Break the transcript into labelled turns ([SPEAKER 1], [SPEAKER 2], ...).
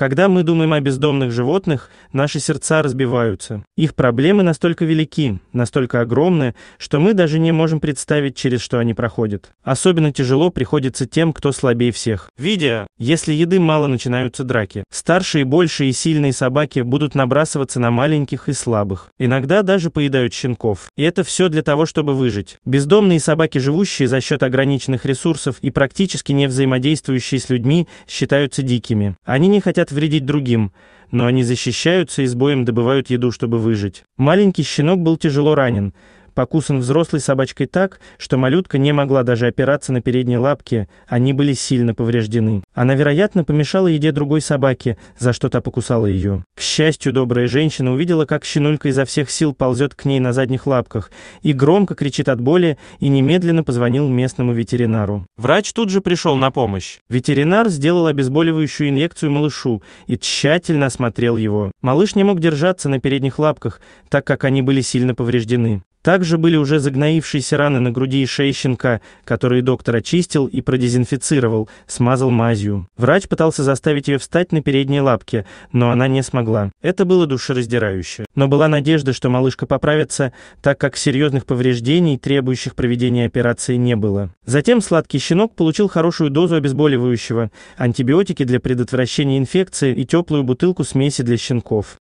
[SPEAKER 1] Когда мы думаем о бездомных животных, наши сердца разбиваются. Их проблемы настолько велики, настолько огромны, что мы даже не можем представить, через что они проходят. Особенно тяжело приходится тем, кто слабее всех. Видео. Если еды мало, начинаются драки. Старшие, большие и сильные собаки будут набрасываться на маленьких и слабых. Иногда даже поедают щенков. И это все для того, чтобы выжить. Бездомные собаки, живущие за счет ограниченных ресурсов и практически не взаимодействующие с людьми, считаются дикими. Они не хотят хотят вредить другим, но они защищаются и с боем добывают еду, чтобы выжить. Маленький щенок был тяжело ранен, покусан взрослой собачкой так, что малютка не могла даже опираться на передние лапки, они были сильно повреждены. Она, вероятно, помешала еде другой собаке, за что та покусала ее. К счастью, добрая женщина увидела, как щенулька изо всех сил ползет к ней на задних лапках и громко кричит от боли и немедленно позвонил местному ветеринару. Врач тут же пришел на помощь. Ветеринар сделал обезболивающую инъекцию малышу и тщательно осмотрел его. Малыш не мог держаться на передних лапках, так как они были сильно повреждены. Также были уже загноившиеся раны на груди и шее щенка, которые доктор очистил и продезинфицировал, смазал мазью. Врач пытался заставить ее встать на передние лапки, но она не смогла. Это было душераздирающе. Но была надежда, что малышка поправится, так как серьезных повреждений, требующих проведения операции, не было. Затем сладкий щенок получил хорошую дозу обезболивающего, антибиотики для предотвращения инфекции и теплую бутылку смеси для щенков.